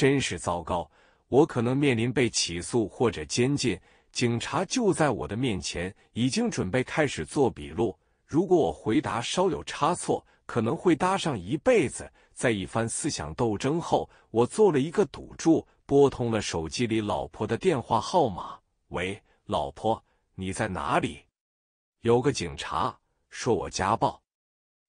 真是糟糕！我可能面临被起诉或者监禁。警察就在我的面前，已经准备开始做笔录。如果我回答稍有差错，可能会搭上一辈子。在一番思想斗争后，我做了一个赌注，拨通了手机里老婆的电话号码。喂，老婆，你在哪里？有个警察说我家暴。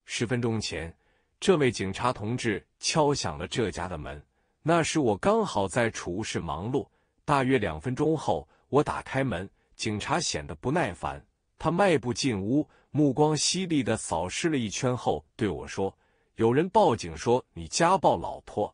十分钟前，这位警察同志敲响了这家的门。那时我刚好在储物室忙碌。大约两分钟后，我打开门，警察显得不耐烦。他迈步进屋，目光犀利的扫视了一圈后对我说：“有人报警说你家暴老婆。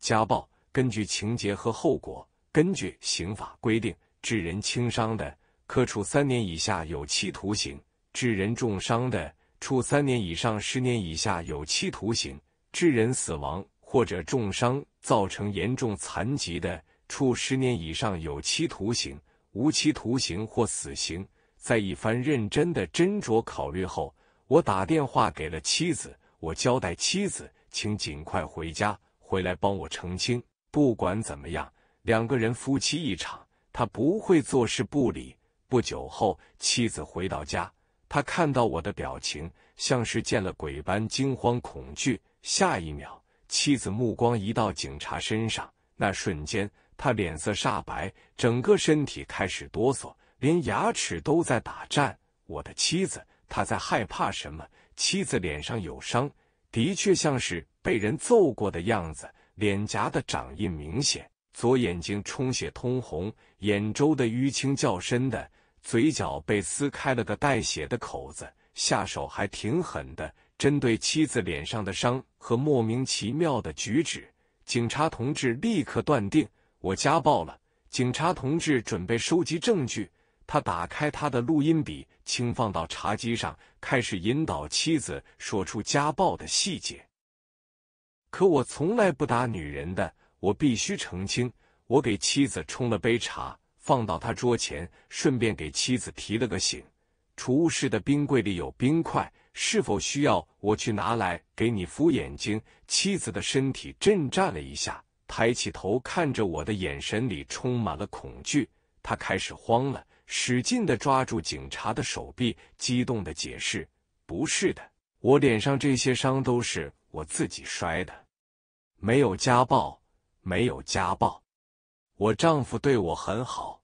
家暴根据情节和后果，根据刑法规定，致人轻伤的，可处三年以下有期徒刑；致人重伤的，处三年以上十年以下有期徒刑；致人死亡。”或者重伤，造成严重残疾的，处十年以上有期徒刑、无期徒刑或死刑。在一番认真的斟酌考虑后，我打电话给了妻子，我交代妻子，请尽快回家，回来帮我澄清。不管怎么样，两个人夫妻一场，他不会坐视不理。不久后，妻子回到家，他看到我的表情，像是见了鬼般惊慌恐惧。下一秒。妻子目光移到警察身上，那瞬间，他脸色煞白，整个身体开始哆嗦，连牙齿都在打颤。我的妻子，他在害怕什么？妻子脸上有伤，的确像是被人揍过的样子，脸颊的掌印明显，左眼睛充血通红，眼周的淤青较深的，嘴角被撕开了个带血的口子，下手还挺狠的。针对妻子脸上的伤和莫名其妙的举止，警察同志立刻断定我家暴了。警察同志准备收集证据，他打开他的录音笔，轻放到茶几上，开始引导妻子说出家暴的细节。可我从来不打女人的，我必须澄清。我给妻子冲了杯茶，放到他桌前，顺便给妻子提了个醒：储物室的冰柜里有冰块。是否需要我去拿来给你敷眼睛？妻子的身体震颤了一下，抬起头看着我的眼神里充满了恐惧。他开始慌了，使劲的抓住警察的手臂，激动的解释：“不是的，我脸上这些伤都是我自己摔的，没有家暴，没有家暴，我丈夫对我很好。”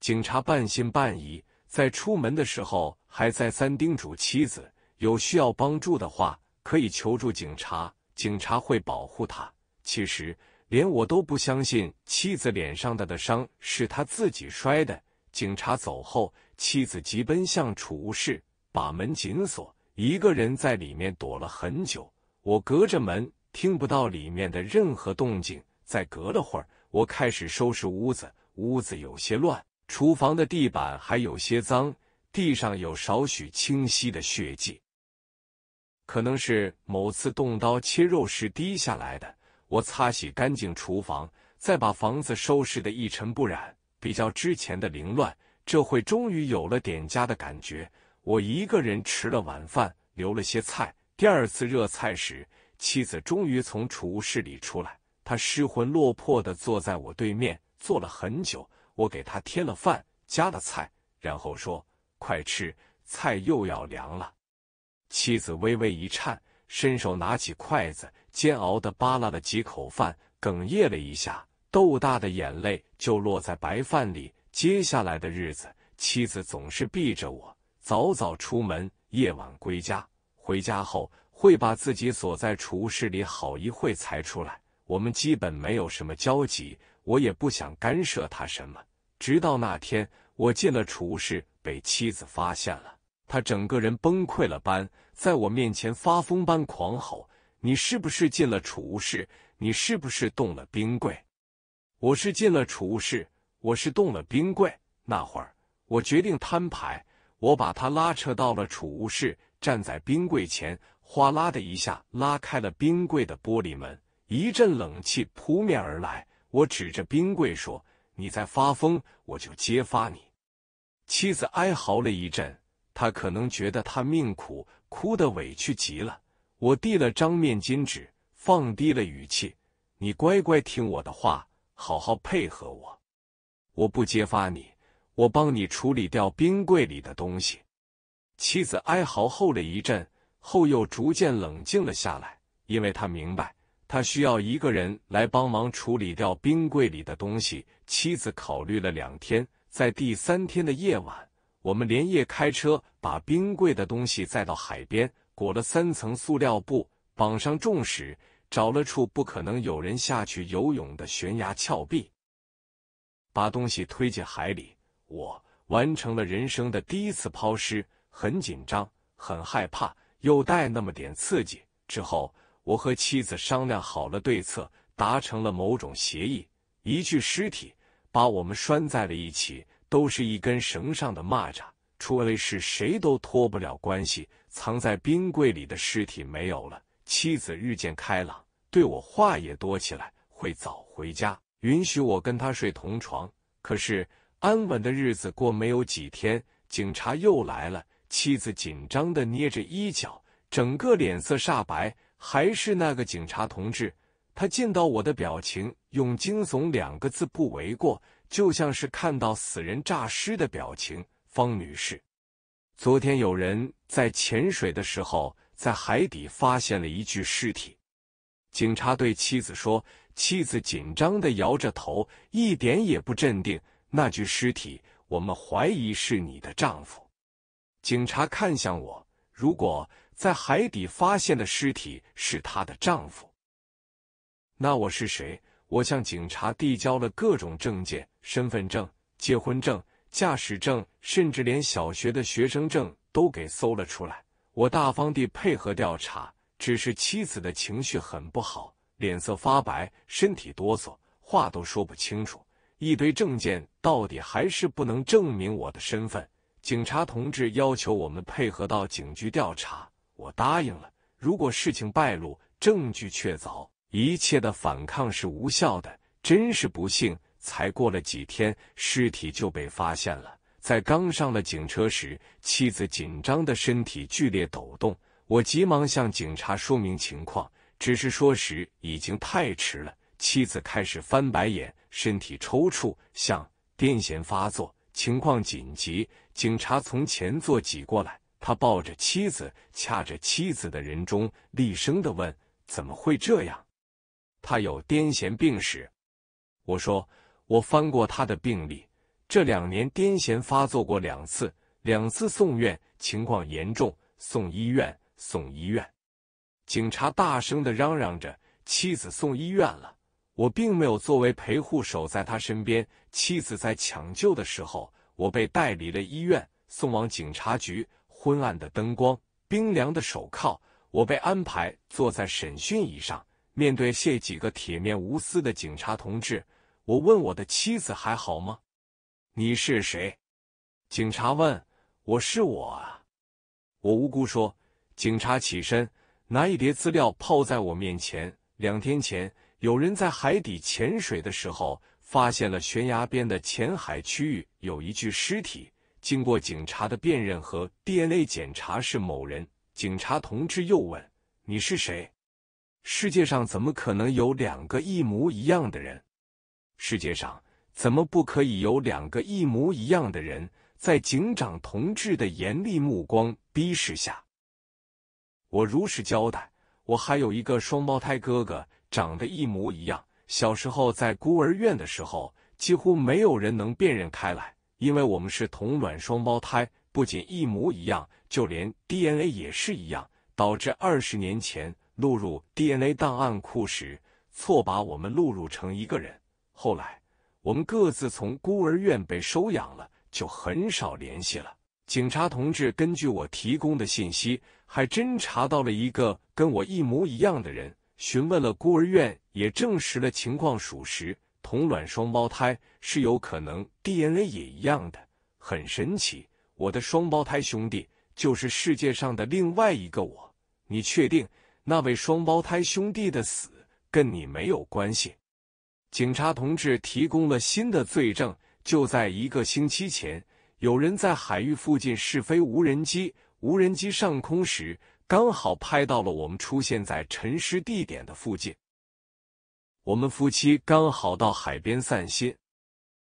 警察半信半疑，在出门的时候还再三叮嘱妻子。有需要帮助的话，可以求助警察，警察会保护他。其实连我都不相信妻子脸上的的伤是他自己摔的。警察走后，妻子急奔向储物室，把门紧锁，一个人在里面躲了很久。我隔着门听不到里面的任何动静。再隔了会儿，我开始收拾屋子，屋子有些乱，厨房的地板还有些脏，地上有少许清晰的血迹。可能是某次动刀切肉时滴下来的，我擦洗干净厨房，再把房子收拾得一尘不染，比较之前的凌乱，这会终于有了点家的感觉。我一个人吃了晚饭，留了些菜。第二次热菜时，妻子终于从储物室里出来，她失魂落魄地坐在我对面，坐了很久。我给她添了饭，加了菜，然后说：“快吃，菜又要凉了。”妻子微微一颤，伸手拿起筷子，煎熬的扒拉了几口饭，哽咽了一下，豆大的眼泪就落在白饭里。接下来的日子，妻子总是避着我，早早出门，夜晚归家。回家后会把自己锁在储物室里，好一会才出来。我们基本没有什么交集，我也不想干涉他什么。直到那天，我进了储物室，被妻子发现了。他整个人崩溃了般，在我面前发疯般狂吼：“你是不是进了储物室？你是不是动了冰柜？”“我是进了储物室，我是动了冰柜。”那会儿，我决定摊牌，我把他拉扯到了储物室，站在冰柜前，哗啦的一下拉开了冰柜的玻璃门，一阵冷气扑面而来。我指着冰柜说：“你在发疯，我就揭发你。”妻子哀嚎了一阵。他可能觉得他命苦，哭得委屈极了。我递了张面巾纸，放低了语气：“你乖乖听我的话，好好配合我。我不揭发你，我帮你处理掉冰柜里的东西。”妻子哀嚎后了一阵，后又逐渐冷静了下来，因为他明白他需要一个人来帮忙处理掉冰柜里的东西。妻子考虑了两天，在第三天的夜晚。我们连夜开车把冰柜的东西载到海边，裹了三层塑料布，绑上重石，找了处不可能有人下去游泳的悬崖峭壁，把东西推进海里。我完成了人生的第一次抛尸，很紧张，很害怕，又带那么点刺激。之后，我和妻子商量好了对策，达成了某种协议。一具尸体把我们拴在了一起。都是一根绳上的蚂蚱，出了事谁都脱不了关系。藏在冰柜里的尸体没有了，妻子日渐开朗，对我话也多起来，会早回家，允许我跟他睡同床。可是安稳的日子过没有几天，警察又来了。妻子紧张地捏着衣角，整个脸色煞白。还是那个警察同志，他见到我的表情，用惊悚两个字不为过。就像是看到死人诈尸的表情。方女士，昨天有人在潜水的时候，在海底发现了一具尸体。警察对妻子说，妻子紧张的摇着头，一点也不镇定。那具尸体，我们怀疑是你的丈夫。警察看向我，如果在海底发现的尸体是她的丈夫，那我是谁？我向警察递交了各种证件。身份证、结婚证、驾驶证，甚至连小学的学生证都给搜了出来。我大方地配合调查，只是妻子的情绪很不好，脸色发白，身体哆嗦，话都说不清楚。一堆证件到底还是不能证明我的身份。警察同志要求我们配合到警局调查，我答应了。如果事情败露，证据确凿，一切的反抗是无效的。真是不幸。才过了几天，尸体就被发现了。在刚上了警车时，妻子紧张的身体剧烈抖动。我急忙向警察说明情况，只是说时已经太迟了。妻子开始翻白眼，身体抽搐，像癫痫发作。情况紧急，警察从前座挤过来，他抱着妻子，掐着妻子的人中，厉声的问：“怎么会这样？他有癫痫病史。”我说。我翻过他的病历，这两年癫痫发作过两次，两次送院，情况严重，送医院，送医院。警察大声的嚷嚷着：“妻子送医院了。”我并没有作为陪护守在他身边。妻子在抢救的时候，我被带离了医院，送往警察局。昏暗的灯光，冰凉的手铐，我被安排坐在审讯椅上，面对谢几个铁面无私的警察同志。我问我的妻子还好吗？你是谁？警察问。我是我啊。我无辜说。警察起身，拿一叠资料泡在我面前。两天前，有人在海底潜水的时候发现了悬崖边的浅海区域有一具尸体。经过警察的辨认和 DNA 检查，是某人。警察同志又问：你是谁？世界上怎么可能有两个一模一样的人？世界上怎么不可以有两个一模一样的人？在警长同志的严厉目光逼视下，我如实交代：我还有一个双胞胎哥哥，长得一模一样。小时候在孤儿院的时候，几乎没有人能辨认开来，因为我们是同卵双胞胎，不仅一模一样，就连 DNA 也是一样，导致二十年前录入 DNA 档案库时，错把我们录入成一个人。后来，我们各自从孤儿院被收养了，就很少联系了。警察同志根据我提供的信息，还真查到了一个跟我一模一样的人，询问了孤儿院，也证实了情况属实。同卵双胞胎是有可能 DNA 也一样的，很神奇。我的双胞胎兄弟就是世界上的另外一个我。你确定那位双胞胎兄弟的死跟你没有关系？警察同志提供了新的罪证。就在一个星期前，有人在海域附近试飞无人机，无人机上空时刚好拍到了我们出现在沉尸地点的附近。我们夫妻刚好到海边散心。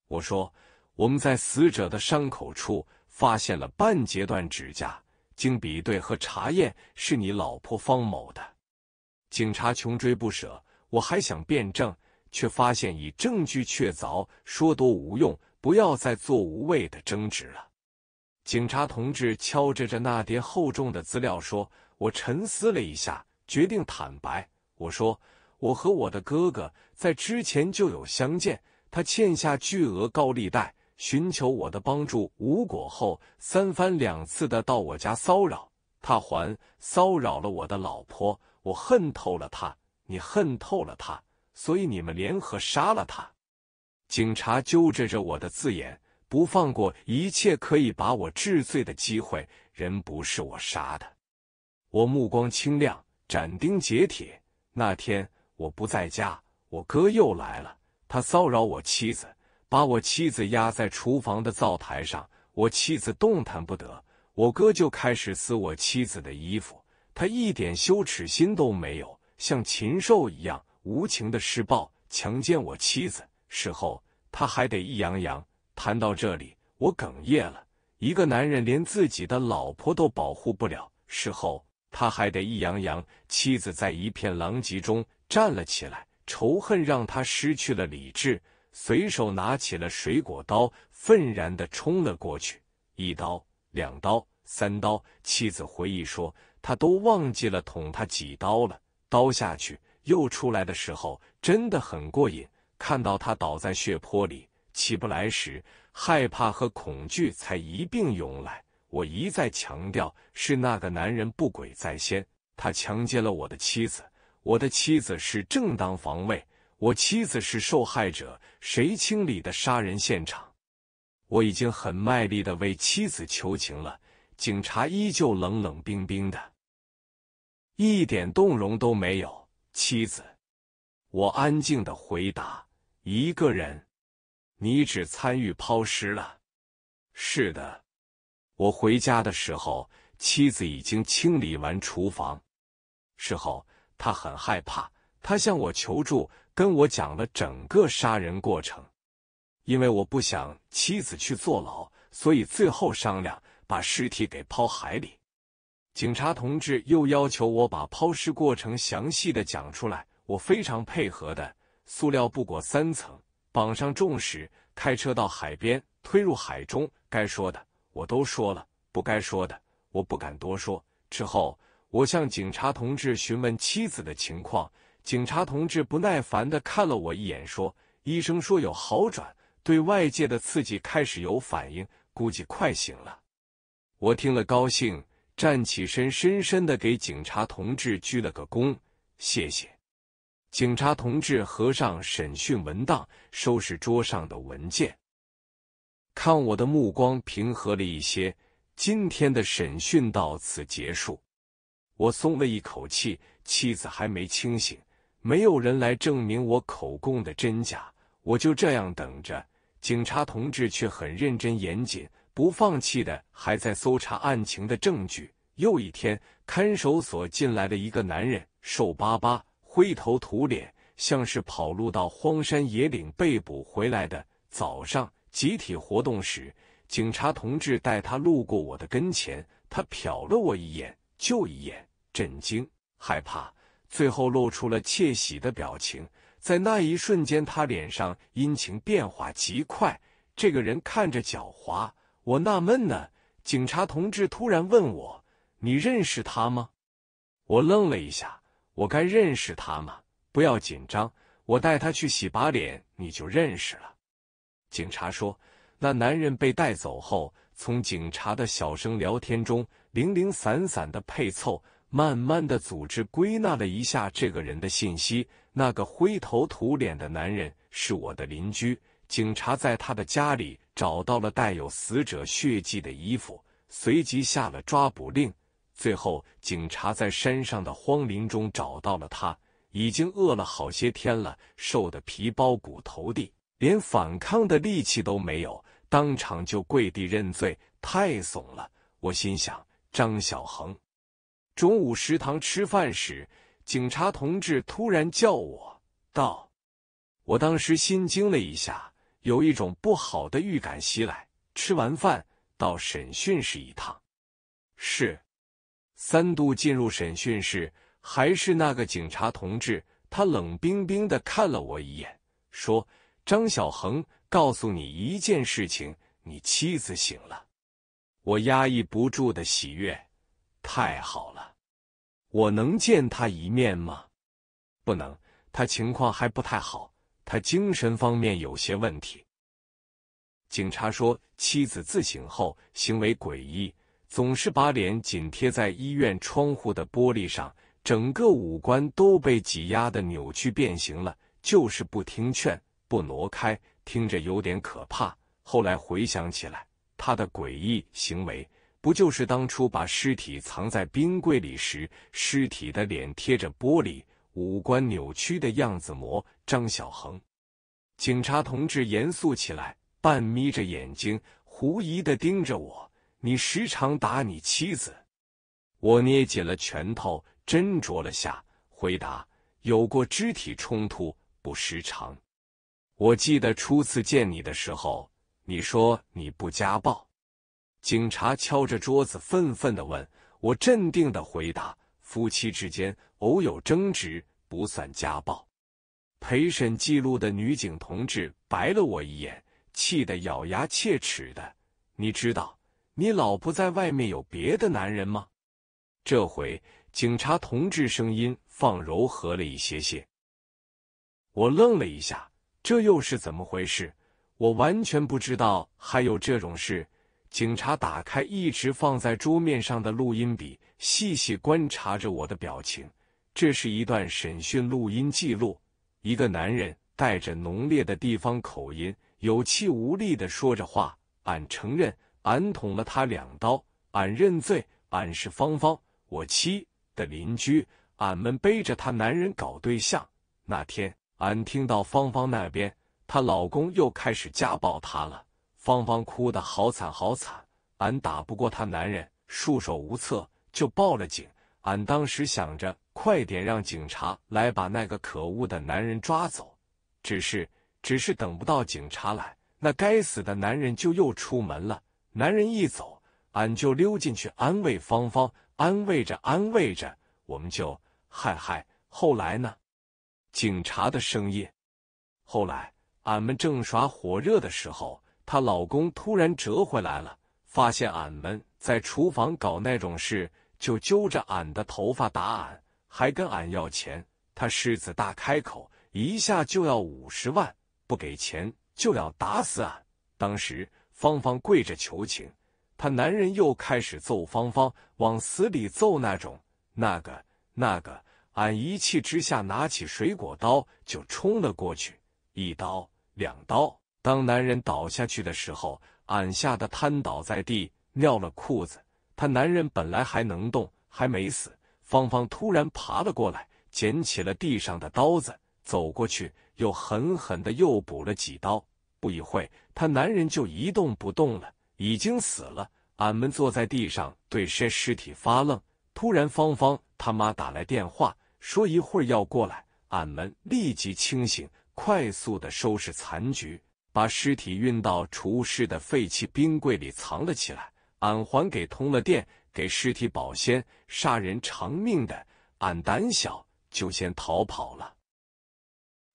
我说，我们在死者的伤口处发现了半截断指甲，经比对和查验，是你老婆方某的。警察穷追不舍，我还想辩证。却发现以证据确凿，说多无用，不要再做无谓的争执了。警察同志敲着着那叠厚重的资料说：“我沉思了一下，决定坦白。”我说：“我和我的哥哥在之前就有相见，他欠下巨额高利贷，寻求我的帮助无果后，三番两次的到我家骚扰，他还骚扰了我的老婆，我恨透了他，你恨透了他。”所以你们联合杀了他。警察揪着着我的字眼，不放过一切可以把我治罪的机会。人不是我杀的。我目光清亮，斩钉截铁。那天我不在家，我哥又来了，他骚扰我妻子，把我妻子压在厨房的灶台上，我妻子动弹不得，我哥就开始撕我妻子的衣服，他一点羞耻心都没有，像禽兽一样。无情的施暴、强奸我妻子，事后他还得一洋洋。谈到这里，我哽咽了。一个男人连自己的老婆都保护不了，事后他还得一洋洋。妻子在一片狼藉中站了起来，仇恨让他失去了理智，随手拿起了水果刀，愤然的冲了过去，一刀、两刀、三刀。妻子回忆说，他都忘记了捅他几刀了。刀下去。又出来的时候真的很过瘾。看到他倒在血泊里起不来时，害怕和恐惧才一并涌来。我一再强调，是那个男人不轨在先，他强奸了我的妻子，我的妻子是正当防卫，我妻子是受害者。谁清理的杀人现场？我已经很卖力的为妻子求情了，警察依旧冷冷冰冰的，一点动容都没有。妻子，我安静的回答：“一个人，你只参与抛尸了。”是的，我回家的时候，妻子已经清理完厨房。事后，他很害怕，他向我求助，跟我讲了整个杀人过程。因为我不想妻子去坐牢，所以最后商量把尸体给抛海里。警察同志又要求我把抛尸过程详细的讲出来，我非常配合的。塑料布裹三层，绑上重石，开车到海边，推入海中。该说的我都说了，不该说的我不敢多说。之后，我向警察同志询问妻子的情况，警察同志不耐烦的看了我一眼，说：“医生说有好转，对外界的刺激开始有反应，估计快醒了。”我听了高兴。站起身，深深的给警察同志鞠了个躬，谢谢。警察同志合上审讯文档，收拾桌上的文件，看我的目光平和了一些。今天的审讯到此结束，我松了一口气。妻子还没清醒，没有人来证明我口供的真假，我就这样等着。警察同志却很认真严谨。不放弃的还在搜查案情的证据。又一天，看守所进来了一个男人，瘦巴巴、灰头土脸，像是跑路到荒山野岭被捕回来的。早上集体活动时，警察同志带他路过我的跟前，他瞟了我一眼，就一眼，震惊、害怕，最后露出了窃喜的表情。在那一瞬间，他脸上阴晴变化极快。这个人看着狡猾。我纳闷呢，警察同志突然问我：“你认识他吗？”我愣了一下，我该认识他吗？不要紧张，我带他去洗把脸，你就认识了。警察说：“那男人被带走后，从警察的小声聊天中零零散散的配凑，慢慢的组织归纳了一下这个人的信息。那个灰头土脸的男人是我的邻居，警察在他的家里。”找到了带有死者血迹的衣服，随即下了抓捕令。最后，警察在山上的荒林中找到了他，已经饿了好些天了，瘦的皮包骨头的，连反抗的力气都没有，当场就跪地认罪，太怂了！我心想，张小恒。中午食堂吃饭时，警察同志突然叫我道，我当时心惊了一下。有一种不好的预感袭来。吃完饭，到审讯室一趟。是，三度进入审讯室，还是那个警察同志？他冷冰冰的看了我一眼，说：“张小恒，告诉你一件事情，你妻子醒了。”我压抑不住的喜悦，太好了！我能见他一面吗？不能，他情况还不太好。他精神方面有些问题。警察说，妻子自醒后行为诡异，总是把脸紧贴在医院窗户的玻璃上，整个五官都被挤压的扭曲变形了，就是不听劝，不挪开，听着有点可怕。后来回想起来，他的诡异行为，不就是当初把尸体藏在冰柜里时，尸体的脸贴着玻璃，五官扭曲的样子模？张小恒，警察同志严肃起来，半眯着眼睛，狐疑的盯着我。你时常打你妻子？我捏紧了拳头，斟酌了下，回答：有过肢体冲突，不时常。我记得初次见你的时候，你说你不家暴。警察敲着桌子，愤愤的问我，镇定的回答：夫妻之间偶有争执不算家暴。陪审记录的女警同志白了我一眼，气得咬牙切齿的。你知道你老婆在外面有别的男人吗？这回警察同志声音放柔和了一些些。我愣了一下，这又是怎么回事？我完全不知道还有这种事。警察打开一直放在桌面上的录音笔，细细观察着我的表情。这是一段审讯录音记录。一个男人带着浓烈的地方口音，有气无力的说着话：“俺承认，俺捅了他两刀，俺认罪。俺是芳芳，我妻的邻居。俺们背着她男人搞对象。那天，俺听到芳芳那边，她老公又开始家暴她了。芳芳哭得好惨好惨，俺打不过她男人，束手无策，就报了警。”俺当时想着快点让警察来把那个可恶的男人抓走，只是只是等不到警察来，那该死的男人就又出门了。男人一走，俺就溜进去安慰芳芳，安慰着安慰着，我们就嗨嗨。后来呢？警察的声音。后来俺们正耍火热的时候，她老公突然折回来了，发现俺们在厨房搞那种事。就揪着俺的头发打俺，还跟俺要钱。他狮子大开口，一下就要五十万，不给钱就要打死俺。当时芳芳跪着求情，他男人又开始揍芳芳，往死里揍那种那个那个。俺一气之下拿起水果刀就冲了过去，一刀两刀。当男人倒下去的时候，俺吓得瘫倒在地，尿了裤子。他男人本来还能动，还没死。芳芳突然爬了过来，捡起了地上的刀子，走过去，又狠狠的又补了几刀。不一会，他男人就一动不动了，已经死了。俺们坐在地上，对身尸体发愣。突然，芳芳他妈打来电话，说一会儿要过来。俺们立即清醒，快速的收拾残局，把尸体运到厨师的废弃冰柜里藏了起来。俺还给通了电，给尸体保鲜，杀人偿命的。俺胆小，就先逃跑了。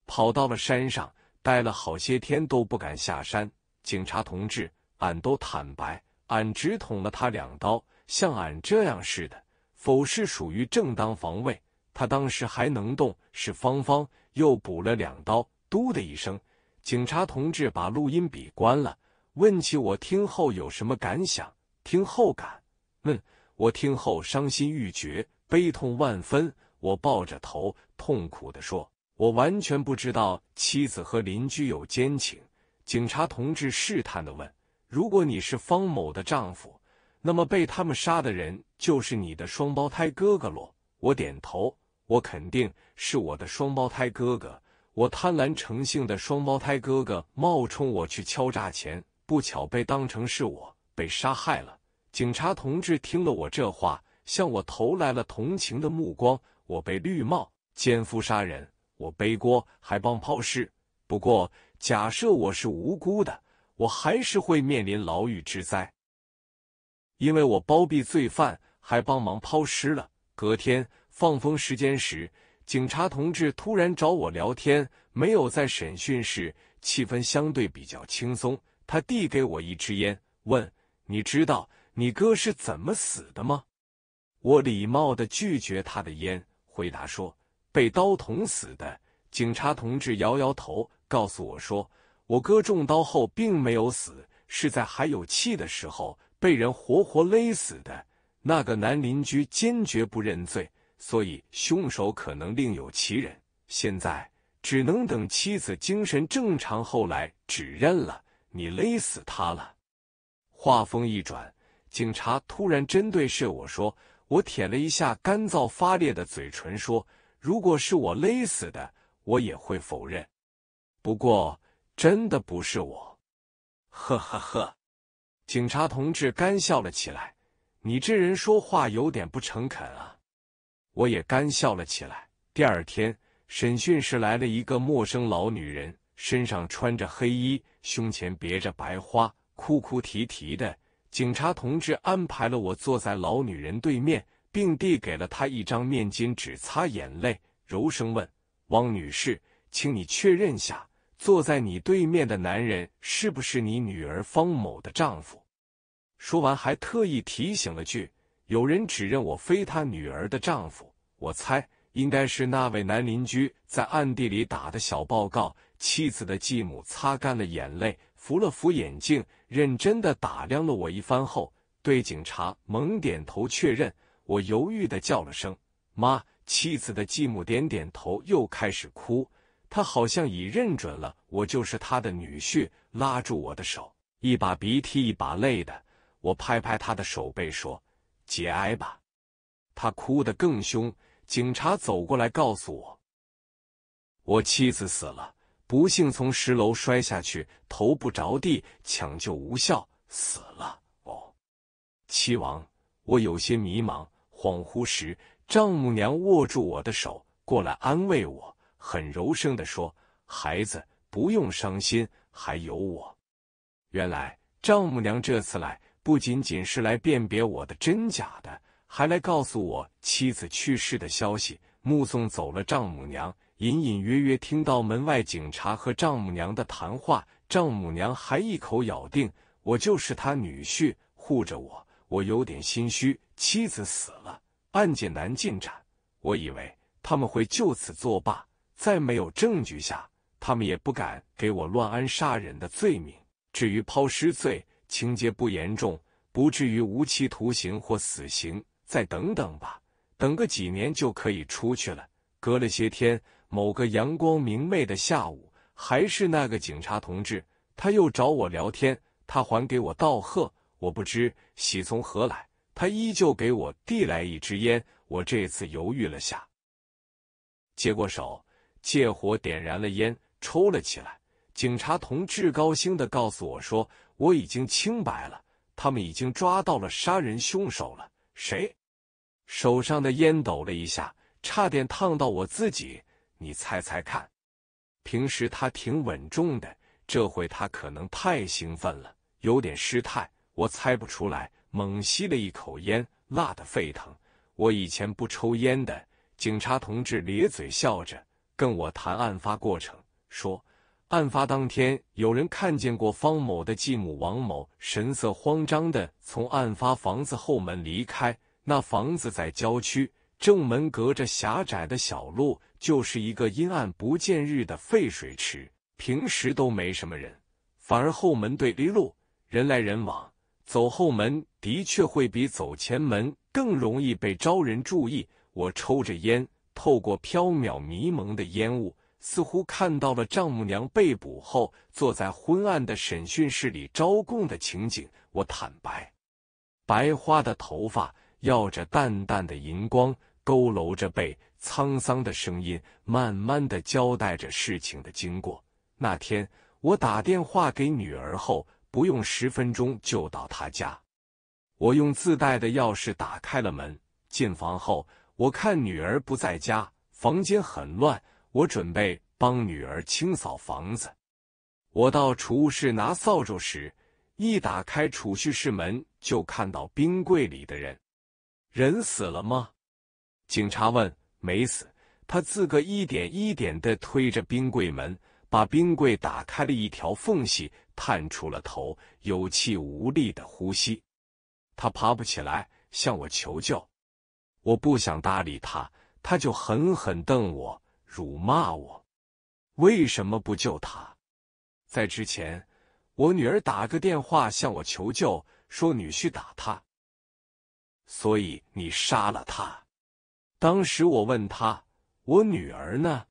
跑到了山上，待了好些天都不敢下山。警察同志，俺都坦白，俺只捅了他两刀，像俺这样似的，否是属于正当防卫？他当时还能动，是芳芳又补了两刀。嘟的一声，警察同志把录音笔关了，问起我听后有什么感想。听后感，嗯，我听后伤心欲绝，悲痛万分。我抱着头，痛苦地说：“我完全不知道妻子和邻居有奸情。”警察同志试探地问：“如果你是方某的丈夫，那么被他们杀的人就是你的双胞胎哥哥咯？”我点头，我肯定是我的双胞胎哥哥。我贪婪成性的双胞胎哥哥冒充我去敲诈钱，不巧被当成是我，被杀害了。警察同志听了我这话，向我投来了同情的目光。我被绿帽，奸夫杀人，我背锅，还帮抛尸。不过，假设我是无辜的，我还是会面临牢狱之灾，因为我包庇罪犯，还帮忙抛尸了。隔天放风时间时，警察同志突然找我聊天，没有在审讯室，气氛相对比较轻松。他递给我一支烟，问：“你知道？”你哥是怎么死的吗？我礼貌的拒绝他的烟，回答说：“被刀捅死的。”警察同志摇摇头，告诉我说：“我哥中刀后并没有死，是在还有气的时候被人活活勒死的。”那个男邻居坚决不认罪，所以凶手可能另有其人。现在只能等妻子精神正常后来指认了。你勒死他了。话锋一转。警察突然针对是我说，我舔了一下干燥发裂的嘴唇，说：“如果是我勒死的，我也会否认。不过真的不是我。”呵呵呵，警察同志干笑了起来。你这人说话有点不诚恳啊！我也干笑了起来。第二天，审讯室来了一个陌生老女人，身上穿着黑衣，胸前别着白花，哭哭啼啼的。警察同志安排了我坐在老女人对面，并递给了她一张面巾纸擦眼泪，柔声问：“汪女士，请你确认下，坐在你对面的男人是不是你女儿方某的丈夫？”说完，还特意提醒了句：“有人指认我非他女儿的丈夫。”我猜应该是那位男邻居在暗地里打的小报告。妻子的继母擦干了眼泪，扶了扶眼镜。认真的打量了我一番后，对警察猛点头确认。我犹豫的叫了声“妈”，妻子的继母点点头，又开始哭。他好像已认准了我就是他的女婿，拉住我的手，一把鼻涕一把泪的。我拍拍他的手背说：“节哀吧。”他哭得更凶。警察走过来告诉我：“我妻子死了。”不幸从十楼摔下去，头部着地，抢救无效，死了。哦，七王，我有些迷茫、恍惚时，丈母娘握住我的手过来安慰我，很柔声的说：“孩子，不用伤心，还有我。”原来丈母娘这次来不仅仅是来辨别我的真假的，还来告诉我妻子去世的消息。目送走了丈母娘。隐隐约约听到门外警察和丈母娘的谈话，丈母娘还一口咬定我就是他女婿，护着我，我有点心虚。妻子死了，案件难进展。我以为他们会就此作罢，在没有证据下，他们也不敢给我乱安杀人的罪名。至于抛尸罪，情节不严重，不至于无期徒刑或死刑。再等等吧，等个几年就可以出去了。隔了些天。某个阳光明媚的下午，还是那个警察同志，他又找我聊天，他还给我道贺，我不知喜从何来。他依旧给我递来一支烟，我这次犹豫了下，接过手，借火点燃了烟，抽了起来。警察同志高兴的告诉我说：“我已经清白了，他们已经抓到了杀人凶手了。”谁？手上的烟抖了一下，差点烫到我自己。你猜猜看，平时他挺稳重的，这回他可能太兴奋了，有点失态，我猜不出来。猛吸了一口烟，辣的沸腾。我以前不抽烟的。警察同志咧嘴笑着，跟我谈案发过程，说案发当天有人看见过方某的继母王某神色慌张的从案发房子后门离开。那房子在郊区，正门隔着狭窄的小路。就是一个阴暗不见日的废水池，平时都没什么人，反而后门对离路人来人往，走后门的确会比走前门更容易被招人注意。我抽着烟，透过飘渺迷蒙的烟雾，似乎看到了丈母娘被捕后坐在昏暗的审讯室里招供的情景。我坦白，白花的头发耀着淡淡的银光，佝偻着背。沧桑的声音慢慢的交代着事情的经过。那天我打电话给女儿后，不用十分钟就到她家。我用自带的钥匙打开了门，进房后我看女儿不在家，房间很乱。我准备帮女儿清扫房子。我到储物室拿扫帚时，一打开储蓄室门就看到冰柜里的人。人死了吗？警察问。没死，他自个一点一点的推着冰柜门，把冰柜打开了一条缝隙，探出了头，有气无力的呼吸。他爬不起来，向我求救。我不想搭理他，他就狠狠瞪我，辱骂我。为什么不救他？在之前，我女儿打个电话向我求救，说女婿打她，所以你杀了他。当时我问他：“我女儿呢？”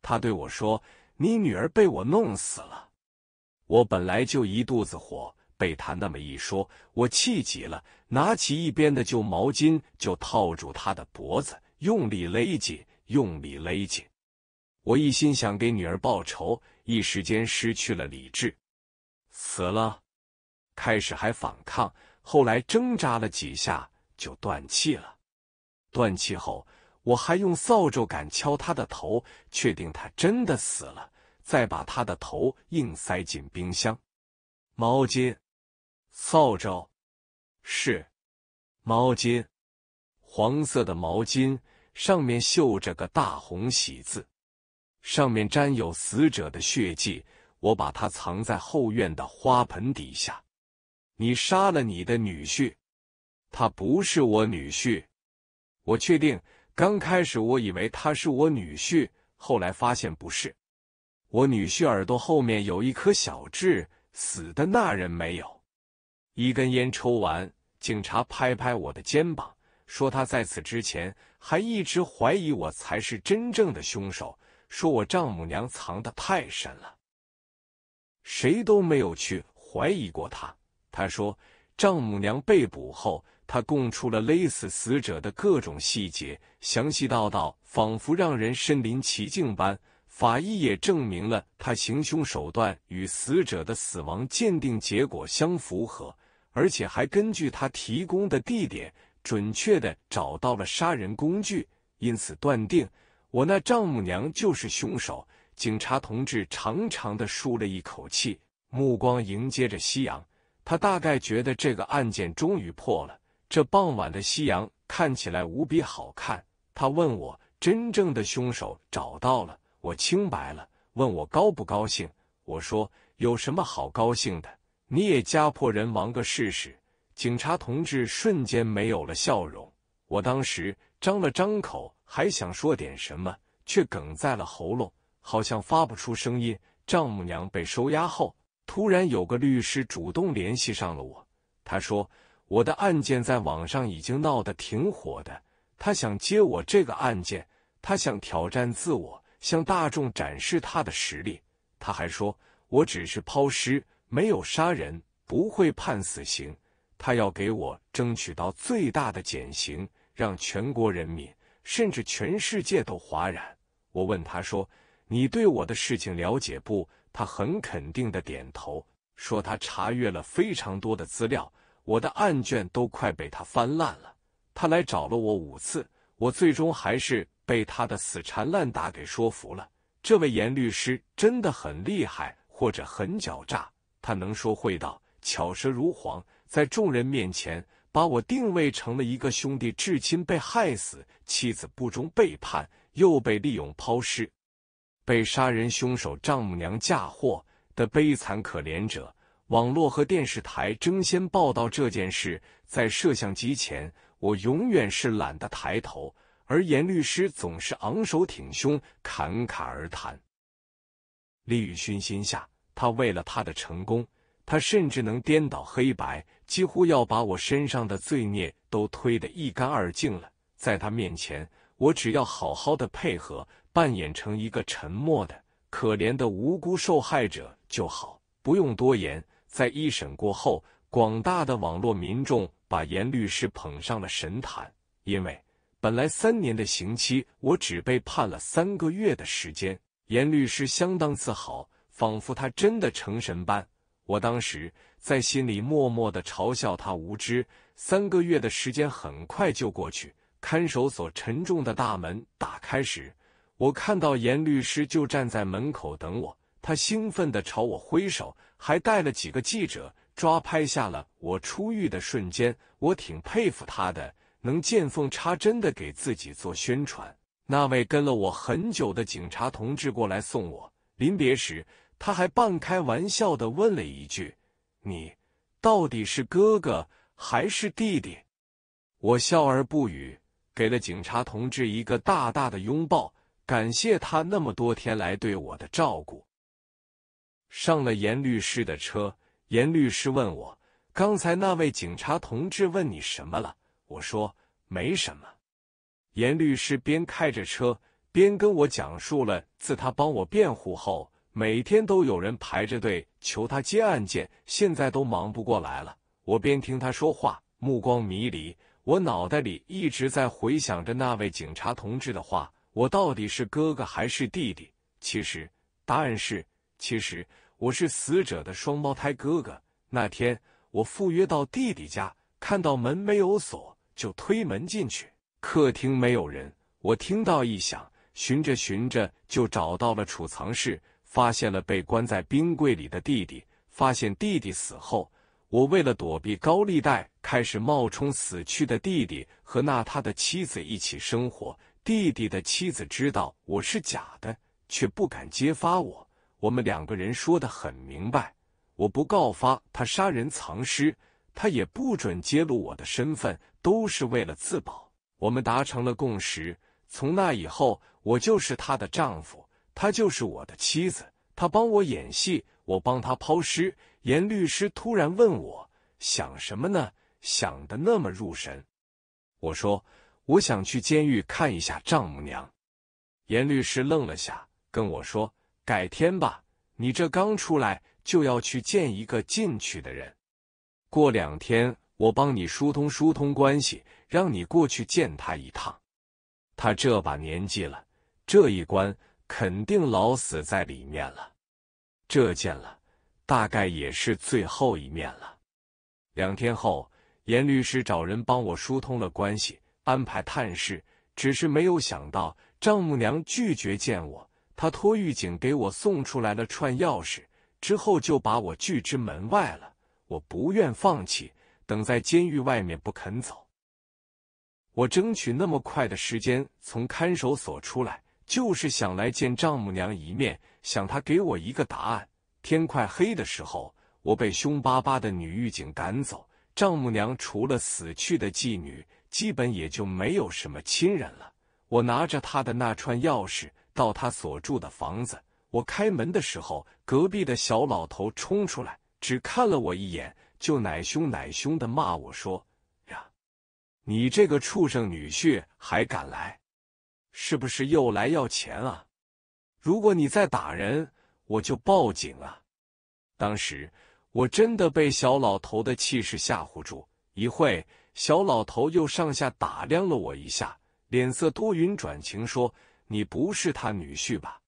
他对我说：“你女儿被我弄死了。”我本来就一肚子火，被他那么一说，我气急了，拿起一边的旧毛巾就套住他的脖子，用力勒紧，用力勒紧。我一心想给女儿报仇，一时间失去了理智。死了，开始还反抗，后来挣扎了几下就断气了。断气后，我还用扫帚杆敲他的头，确定他真的死了，再把他的头硬塞进冰箱。毛巾、扫帚是毛巾，黄色的毛巾上面绣着个大红喜字，上面沾有死者的血迹。我把它藏在后院的花盆底下。你杀了你的女婿，他不是我女婿。我确定，刚开始我以为他是我女婿，后来发现不是。我女婿耳朵后面有一颗小痣，死的那人没有。一根烟抽完，警察拍拍我的肩膀，说他在此之前还一直怀疑我才是真正的凶手，说我丈母娘藏得太深了，谁都没有去怀疑过他。他说丈母娘被捕后。他供出了勒死死者的各种细节，详细到到仿佛让人身临其境般。法医也证明了他行凶手段与死者的死亡鉴定结果相符合，而且还根据他提供的地点，准确的找到了杀人工具，因此断定我那丈母娘就是凶手。警察同志长长的舒了一口气，目光迎接着夕阳，他大概觉得这个案件终于破了。这傍晚的夕阳看起来无比好看。他问我：“真正的凶手找到了，我清白了，问我高不高兴？”我说：“有什么好高兴的？你也家破人亡个试试。”警察同志瞬间没有了笑容。我当时张了张口，还想说点什么，却哽在了喉咙，好像发不出声音。丈母娘被收押后，突然有个律师主动联系上了我，他说。我的案件在网上已经闹得挺火的。他想接我这个案件，他想挑战自我，向大众展示他的实力。他还说：“我只是抛尸，没有杀人，不会判死刑。他要给我争取到最大的减刑，让全国人民甚至全世界都哗然。”我问他说：“你对我的事情了解不？”他很肯定的点头，说他查阅了非常多的资料。我的案卷都快被他翻烂了，他来找了我五次，我最终还是被他的死缠烂打给说服了。这位严律师真的很厉害，或者很狡诈，他能说会道，巧舌如簧，在众人面前把我定位成了一个兄弟至亲被害死、妻子不忠背叛、又被利用抛尸、被杀人凶手丈母娘嫁祸的悲惨可怜者。网络和电视台争先报道这件事，在摄像机前，我永远是懒得抬头，而严律师总是昂首挺胸，侃侃而谈。利欲熏心下，他为了他的成功，他甚至能颠倒黑白，几乎要把我身上的罪孽都推得一干二净了。在他面前，我只要好好的配合，扮演成一个沉默的、可怜的无辜受害者就好，不用多言。在一审过后，广大的网络民众把严律师捧上了神坛，因为本来三年的刑期，我只被判了三个月的时间。严律师相当自豪，仿佛他真的成神般。我当时在心里默默的嘲笑他无知。三个月的时间很快就过去，看守所沉重的大门打开时，我看到严律师就站在门口等我，他兴奋的朝我挥手。还带了几个记者，抓拍下了我出狱的瞬间。我挺佩服他的，能见缝插针的给自己做宣传。那位跟了我很久的警察同志过来送我，临别时他还半开玩笑的问了一句：“你到底是哥哥还是弟弟？”我笑而不语，给了警察同志一个大大的拥抱，感谢他那么多天来对我的照顾。上了严律师的车，严律师问我：“刚才那位警察同志问你什么了？”我说：“没什么。”严律师边开着车边跟我讲述了自他帮我辩护后，每天都有人排着队求他接案件，现在都忙不过来了。我边听他说话，目光迷离，我脑袋里一直在回想着那位警察同志的话：“我到底是哥哥还是弟弟？”其实答案是，其实。我是死者的双胞胎哥哥。那天我赴约到弟弟家，看到门没有锁，就推门进去。客厅没有人，我听到异响，寻着寻着就找到了储藏室，发现了被关在冰柜里的弟弟。发现弟弟死后，我为了躲避高利贷，开始冒充死去的弟弟和那他的妻子一起生活。弟弟的妻子知道我是假的，却不敢揭发我。我们两个人说的很明白，我不告发他杀人藏尸，他也不准揭露我的身份，都是为了自保。我们达成了共识。从那以后，我就是她的丈夫，她就是我的妻子。她帮我演戏，我帮她抛尸。严律师突然问我：“想什么呢？想的那么入神？”我说：“我想去监狱看一下丈母娘。”严律师愣了下，跟我说。改天吧，你这刚出来就要去见一个进去的人。过两天我帮你疏通疏通关系，让你过去见他一趟。他这把年纪了，这一关肯定老死在里面了。这见了，大概也是最后一面了。两天后，严律师找人帮我疏通了关系，安排探视，只是没有想到丈母娘拒绝见我。他托狱警给我送出来了串钥匙，之后就把我拒之门外了。我不愿放弃，等在监狱外面不肯走。我争取那么快的时间从看守所出来，就是想来见丈母娘一面，想她给我一个答案。天快黑的时候，我被凶巴巴的女狱警赶走。丈母娘除了死去的妓女，基本也就没有什么亲人了。我拿着她的那串钥匙。到他所住的房子，我开门的时候，隔壁的小老头冲出来，只看了我一眼，就奶凶奶凶的骂我说：“呀，你这个畜生女婿还敢来，是不是又来要钱啊？如果你再打人，我就报警啊！”当时我真的被小老头的气势吓唬住。一会，小老头又上下打量了我一下，脸色多云转晴，说。你不是他女婿吧？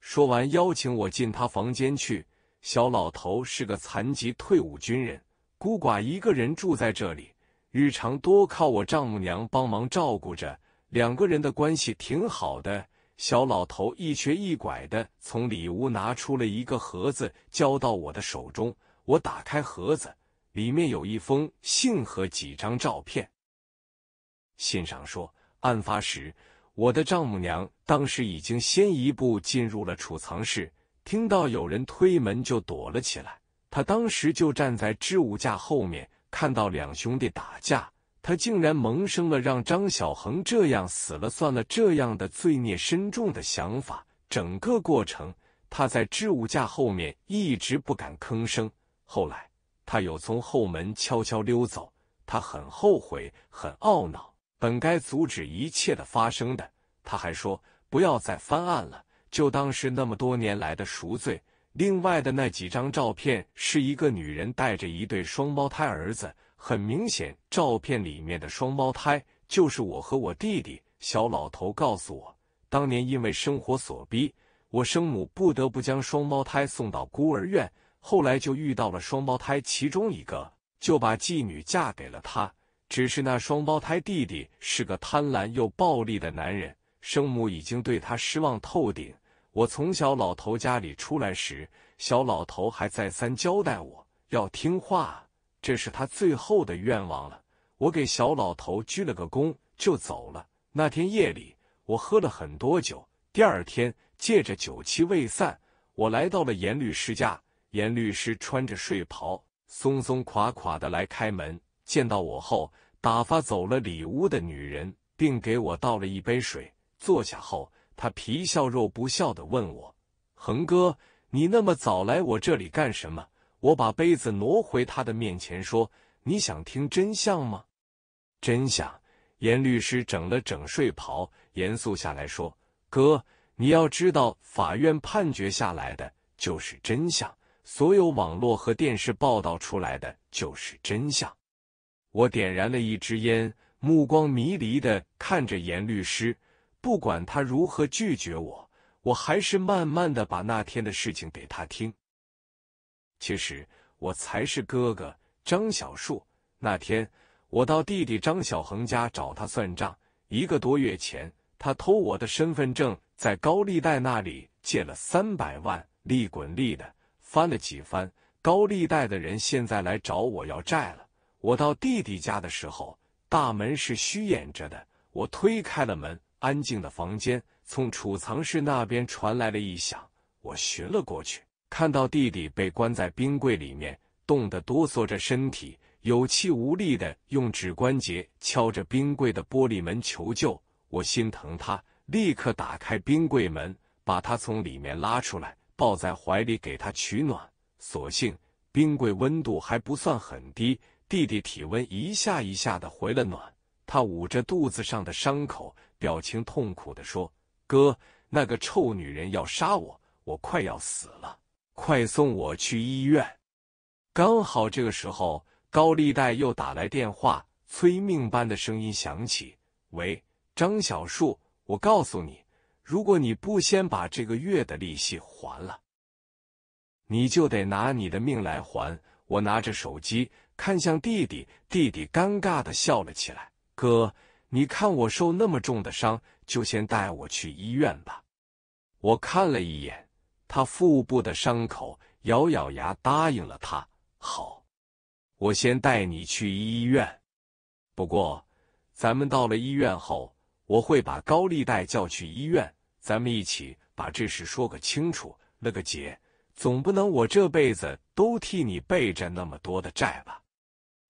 说完，邀请我进他房间去。小老头是个残疾退伍军人，孤寡一个人住在这里，日常多靠我丈母娘帮忙照顾着，两个人的关系挺好的。小老头一瘸一拐的从里屋拿出了一个盒子，交到我的手中。我打开盒子，里面有一封信和几张照片。信上说，案发时。我的丈母娘当时已经先一步进入了储藏室，听到有人推门就躲了起来。她当时就站在置物架后面，看到两兄弟打架，她竟然萌生了让张小恒这样死了算了这样的罪孽深重的想法。整个过程，她在置物架后面一直不敢吭声。后来，她又从后门悄悄溜走。她很后悔，很懊恼。本该阻止一切的发生的，他还说不要再翻案了，就当是那么多年来的赎罪。另外的那几张照片是一个女人带着一对双胞胎儿子，很明显，照片里面的双胞胎就是我和我弟弟。小老头告诉我，当年因为生活所逼，我生母不得不将双胞胎送到孤儿院，后来就遇到了双胞胎其中一个，就把妓女嫁给了他。只是那双胞胎弟弟是个贪婪又暴力的男人，生母已经对他失望透顶。我从小老头家里出来时，小老头还再三交代我要听话，这是他最后的愿望了。我给小老头鞠了个躬就走了。那天夜里我喝了很多酒，第二天借着酒气未散，我来到了严律师家。严律师穿着睡袍，松松垮垮的来开门。见到我后，打发走了里屋的女人，并给我倒了一杯水。坐下后，他皮笑肉不笑的问我：“恒哥，你那么早来我这里干什么？”我把杯子挪回他的面前，说：“你想听真相吗？”真相。严律师整了整睡袍，严肃下来说：“哥，你要知道，法院判决下来的就是真相，所有网络和电视报道出来的就是真相。”我点燃了一支烟，目光迷离的看着严律师。不管他如何拒绝我，我还是慢慢的把那天的事情给他听。其实我才是哥哥，张小树。那天我到弟弟张小恒家找他算账。一个多月前，他偷我的身份证，在高利贷那里借了三百万，利滚利的翻了几番。高利贷的人现在来找我要债了。我到弟弟家的时候，大门是虚掩着的。我推开了门，安静的房间从储藏室那边传来了异响。我寻了过去，看到弟弟被关在冰柜里面，冻得哆嗦着身体，有气无力的用指关节敲着冰柜的玻璃门求救。我心疼他，立刻打开冰柜门，把他从里面拉出来，抱在怀里给他取暖。所幸冰柜温度还不算很低。弟弟体温一下一下的回了暖，他捂着肚子上的伤口，表情痛苦的说：“哥，那个臭女人要杀我，我快要死了，快送我去医院！”刚好这个时候，高利贷又打来电话，催命般的声音响起：“喂，张小树，我告诉你，如果你不先把这个月的利息还了，你就得拿你的命来还！”我拿着手机。看向弟弟，弟弟尴尬的笑了起来。哥，你看我受那么重的伤，就先带我去医院吧。我看了一眼他腹部的伤口，咬咬牙答应了他。好，我先带你去医院。不过，咱们到了医院后，我会把高利贷叫去医院，咱们一起把这事说个清楚，了个结。总不能我这辈子都替你背着那么多的债吧？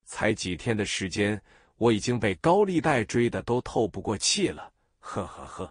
才几天的时间，我已经被高利贷追的都透不过气了，呵呵呵。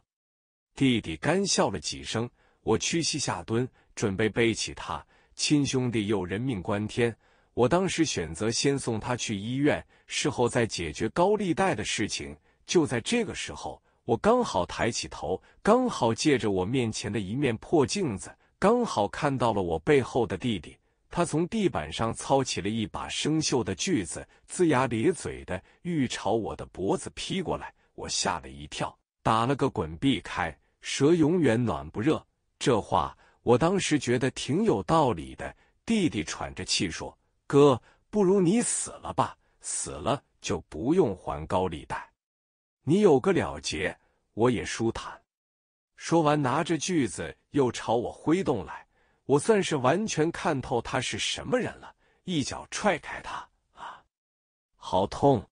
弟弟干笑了几声，我屈膝下蹲，准备背起他。亲兄弟又人命关天，我当时选择先送他去医院，事后再解决高利贷的事情。就在这个时候，我刚好抬起头，刚好借着我面前的一面破镜子，刚好看到了我背后的弟弟。他从地板上操起了一把生锈的锯子，龇牙咧嘴的欲朝我的脖子劈过来，我吓了一跳，打了个滚避开。蛇永远暖不热，这话我当时觉得挺有道理的。弟弟喘着气说：“哥，不如你死了吧，死了就不用还高利贷，你有个了结，我也舒坦。”说完，拿着锯子又朝我挥动来。我算是完全看透他是什么人了，一脚踹开他啊，好痛！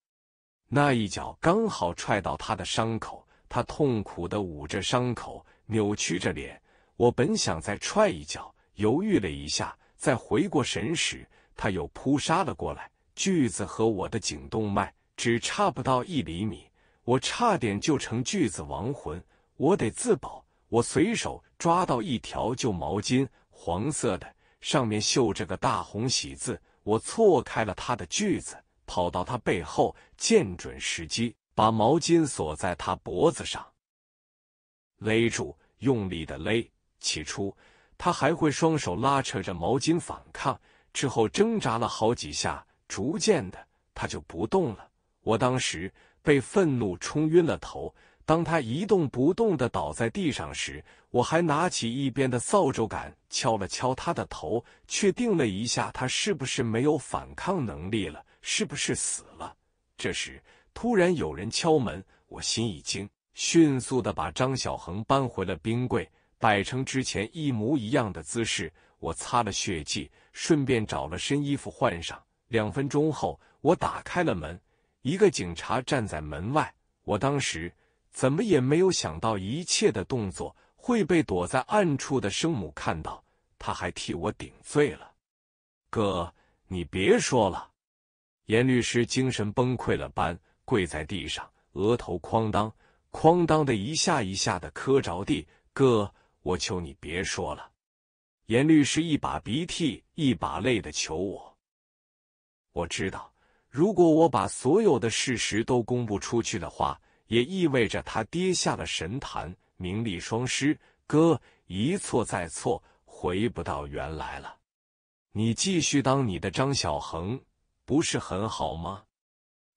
那一脚刚好踹到他的伤口，他痛苦的捂着伤口，扭曲着脸。我本想再踹一脚，犹豫了一下，再回过神时，他又扑杀了过来。锯子和我的颈动脉只差不到一厘米，我差点就成锯子亡魂。我得自保，我随手抓到一条旧毛巾。黄色的，上面绣着个大红喜字。我错开了他的锯子，跑到他背后，见准时机，把毛巾锁在他脖子上，勒住，用力的勒。起初，他还会双手拉扯着毛巾反抗，之后挣扎了好几下，逐渐的，他就不动了。我当时被愤怒冲晕了头。当他一动不动地倒在地上时，我还拿起一边的扫帚杆敲了敲他的头，确定了一下他是不是没有反抗能力了，是不是死了。这时突然有人敲门，我心一惊，迅速地把张小恒搬回了冰柜，摆成之前一模一样的姿势。我擦了血迹，顺便找了身衣服换上。两分钟后，我打开了门，一个警察站在门外。我当时。怎么也没有想到，一切的动作会被躲在暗处的生母看到，他还替我顶罪了。哥，你别说了！严律师精神崩溃了般跪在地上，额头哐当哐当的一下一下的磕着地。哥，我求你别说了！严律师一把鼻涕一把泪的求我。我知道，如果我把所有的事实都公布出去的话。也意味着他跌下了神坛，名利双失。哥，一错再错，回不到原来了。你继续当你的张小恒，不是很好吗？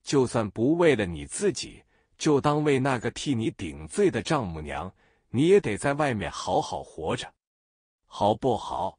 就算不为了你自己，就当为那个替你顶罪的丈母娘，你也得在外面好好活着，好不好？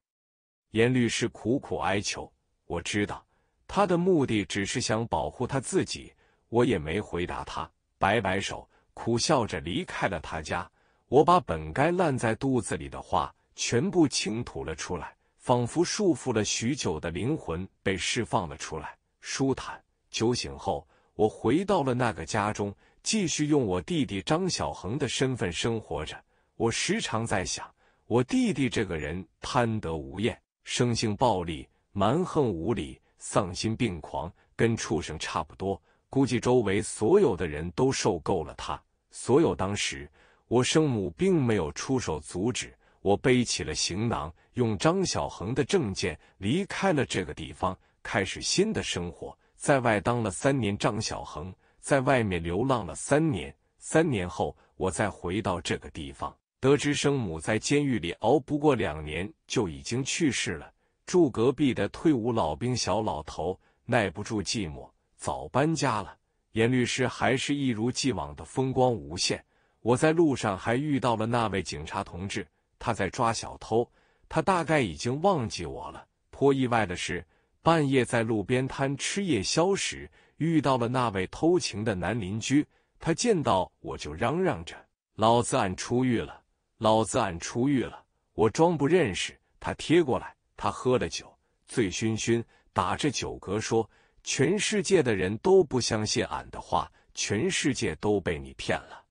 严律师苦苦哀求。我知道他的目的只是想保护他自己，我也没回答他。摆摆手，苦笑着离开了他家。我把本该烂在肚子里的话全部倾吐了出来，仿佛束缚了许久的灵魂被释放了出来，舒坦。酒醒后，我回到了那个家中，继续用我弟弟张小恒的身份生活着。我时常在想，我弟弟这个人贪得无厌，生性暴力，蛮横无理，丧心病狂，跟畜生差不多。估计周围所有的人都受够了他。所有当时，我生母并没有出手阻止我背起了行囊，用张小恒的证件离开了这个地方，开始新的生活。在外当了三年，张小恒在外面流浪了三年。三年后，我再回到这个地方，得知生母在监狱里熬不过两年就已经去世了。住隔壁的退伍老兵小老头耐不住寂寞。早搬家了，严律师还是一如既往的风光无限。我在路上还遇到了那位警察同志，他在抓小偷，他大概已经忘记我了。颇意外的是，半夜在路边摊吃夜宵时遇到了那位偷情的男邻居，他见到我就嚷嚷着：“老子俺出狱了，老子俺出狱了。”我装不认识，他贴过来，他喝了酒，醉醺醺，打着酒嗝说。全世界的人都不相信俺的话，全世界都被你骗了。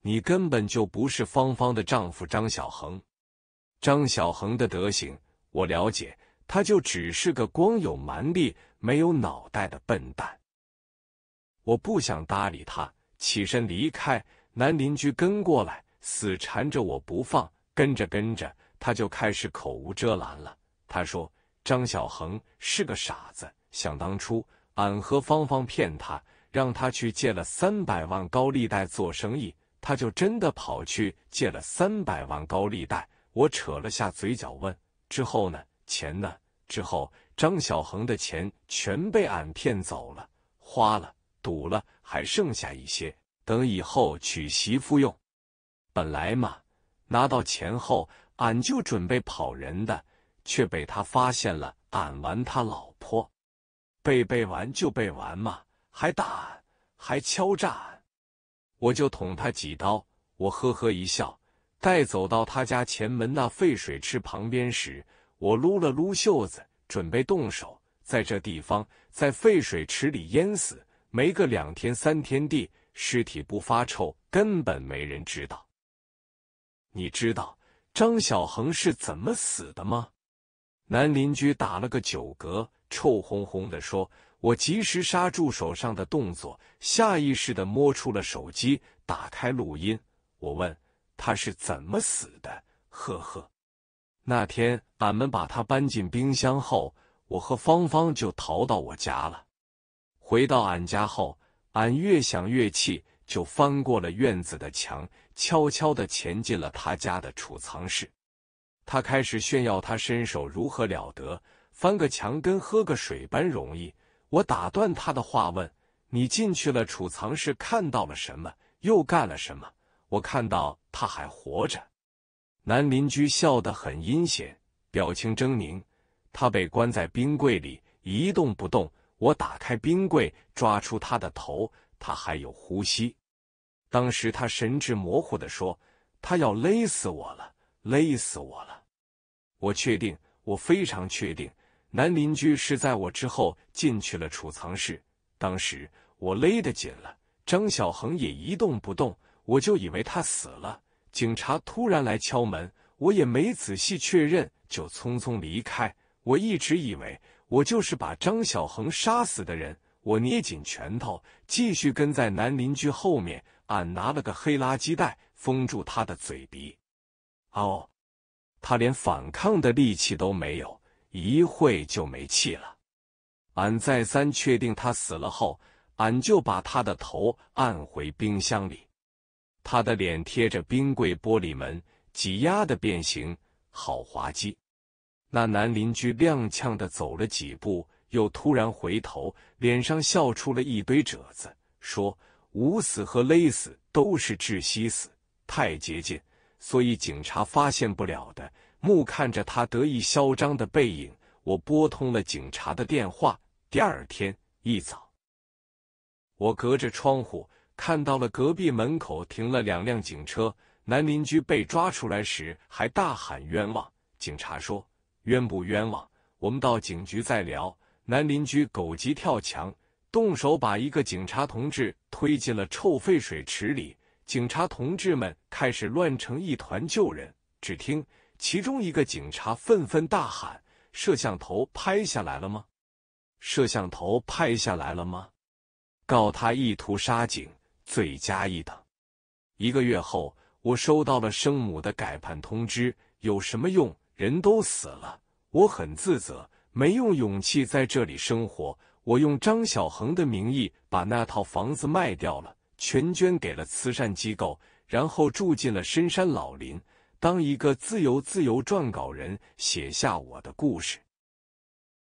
你根本就不是芳芳的丈夫张小恒，张小恒的德行我了解，他就只是个光有蛮力没有脑袋的笨蛋。我不想搭理他，起身离开。男邻居跟过来，死缠着我不放。跟着跟着，他就开始口无遮拦了。他说：“张小恒是个傻子。”想当初，俺和芳芳骗他，让他去借了三百万高利贷做生意，他就真的跑去借了三百万高利贷。我扯了下嘴角，问：“之后呢？钱呢？”之后，张小恒的钱全被俺骗走了，花了，赌了，还剩下一些，等以后娶媳妇用。本来嘛，拿到钱后，俺就准备跑人的，却被他发现了俺玩他老婆。背背完就背完嘛，还打，还敲诈我就捅他几刀。我呵呵一笑，待走到他家前门那废水池旁边时，我撸了撸袖子，准备动手。在这地方，在废水池里淹死，没个两天三天地，尸体不发臭，根本没人知道。你知道张小恒是怎么死的吗？男邻居打了个酒嗝。臭哄哄的说，我及时刹住手上的动作，下意识的摸出了手机，打开录音。我问他是怎么死的。呵呵，那天俺们把他搬进冰箱后，我和芳芳就逃到我家了。回到俺家后，俺越想越气，就翻过了院子的墙，悄悄的潜进了他家的储藏室。他开始炫耀他身手如何了得。翻个墙跟喝个水般容易。我打断他的话，问：“你进去了储藏室，看到了什么？又干了什么？”我看到他还活着。男邻居笑得很阴险，表情狰狞。他被关在冰柜里，一动不动。我打开冰柜，抓出他的头，他还有呼吸。当时他神志模糊的说：“他要勒死我了，勒死我了。”我确定，我非常确定。男邻居是在我之后进去了储藏室，当时我勒得紧了，张小恒也一动不动，我就以为他死了。警察突然来敲门，我也没仔细确认，就匆匆离开。我一直以为我就是把张小恒杀死的人。我捏紧拳头，继续跟在男邻居后面。俺拿了个黑垃圾袋封住他的嘴鼻，哦，他连反抗的力气都没有。一会就没气了，俺再三确定他死了后，俺就把他的头按回冰箱里。他的脸贴着冰柜玻璃门，挤压的变形，好滑稽。那男邻居踉跄的走了几步，又突然回头，脸上笑出了一堆褶子，说：“捂死和勒死都是窒息死，太接近，所以警察发现不了的。”目看着他得意嚣张的背影，我拨通了警察的电话。第二天一早，我隔着窗户看到了隔壁门口停了两辆警车。男邻居被抓出来时还大喊冤枉。警察说：“冤不冤枉，我们到警局再聊。”男邻居狗急跳墙，动手把一个警察同志推进了臭废水池里。警察同志们开始乱成一团救人，只听。其中一个警察愤愤大喊：“摄像头拍下来了吗？摄像头拍下来了吗？”告他意图杀警，罪加一等。一个月后，我收到了生母的改判通知。有什么用？人都死了。我很自责，没用勇气在这里生活。我用张小恒的名义把那套房子卖掉了，全捐给了慈善机构，然后住进了深山老林。当一个自由自由撰稿人写下我的故事。